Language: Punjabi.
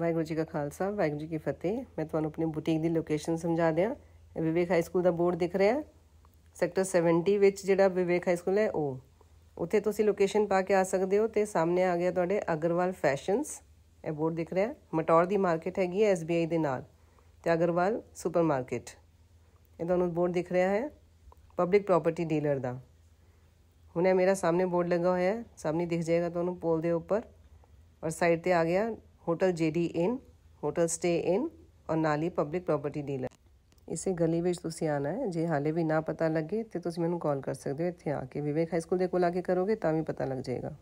ਵਾਹਿਗੁਰੂ ਜੀ ਕਾ ਖਾਲਸਾ ਵਾਹਿਗੁਰੂ ਜੀ ਕੀ ਫਤਿਹ ਮੈਂ ਤੁਹਾਨੂੰ ਆਪਣੀ ਬੁਟੀਕ ਦੀ ਲੋਕੇਸ਼ਨ ਸਮਝਾ ਦਿਆਂ ਵਿਵੇਕ ਹਾਈ ਸਕੂਲ ਦਾ ਬੋਰਡ ਦਿਖ ਰਿਹਾ ਸੈਕਟਰ 70 ਵਿੱਚ ਜਿਹੜਾ ਵਿਵੇਕ ਹਾਈ ਸਕੂਲ ਹੈ ਉਹ ਉੱਥੇ ਤੁਸੀਂ ਲੋਕੇਸ਼ਨ ਪਾ ਕੇ ਆ ਸਕਦੇ ਹੋ ਤੇ ਸਾਹਮਣੇ ਆ ਗਿਆ ਤੁਹਾਡੇ ਅਗਰਵਾਲ ਫੈਸ਼ਨਸ ਇਹ ਬੋਰਡ ਦਿਖ ਰਿਹਾ ਮਟੌਰ ਦੀ ਮਾਰਕੀਟ ਹੈਗੀ ਹੈ ਐਸਬੀਆਈ ਦੇ ਨਾਲ ਤੇ ਅਗਰਵਾਲ ਸੁਪਰ ਮਾਰਕੀਟ ਇਹ ਤੁਹਾਨੂੰ ਬੋਰਡ ਦਿਖ ਰਿਹਾ ਹੈ ਪਬਲਿਕ ਪ੍ਰਾਪਰਟੀ ਡੀਲਰ ਦਾ ਹੁਣ ਇਹ ਮੇਰਾ ਸਾਹਮਣੇ ਬੋਰਡ ਲੱਗਾ ਹੋਇਆ ਹੈ ਸਾਹਮਣੇ ਦਿਖ ਜਾਏਗਾ ਤੁਹਾਨੂੰ ਪੋਲ ਦੇ ਉੱਪਰ ਔਰ ਸਾਈਡ ਤੇ ਆ ਗਿਆ hotel GD inn hotel stay inn ਔਰ ਨਾਲ ਪਬਲਿਕ ਪ੍ਰਾਪਰਟੀ ਡੀਲਰ ਇਸੇ ਗਲੀ ਵਿੱਚ ਤੁਸੀਂ ਆਣਾ ਹੈ ਜੇ ਹਾਲੇ ਵੀ ਨਾ ਪਤਾ ਲੱਗੇ ਤੇ ਤੁਸੀਂ ਮੈਨੂੰ ਕਾਲ ਕਰ ਸਕਦੇ ਹੋ ਇੱਥੇ ਆ ਕੇ ਵਿਵੇਕ ਹਾਈ ਸਕੂਲ ਦੇ ਕੋਲ ਆ ਕੇ ਕਰੋਗੇ ਤਾਂ ਵੀ ਪਤਾ ਲੱਗ ਜਾਏਗਾ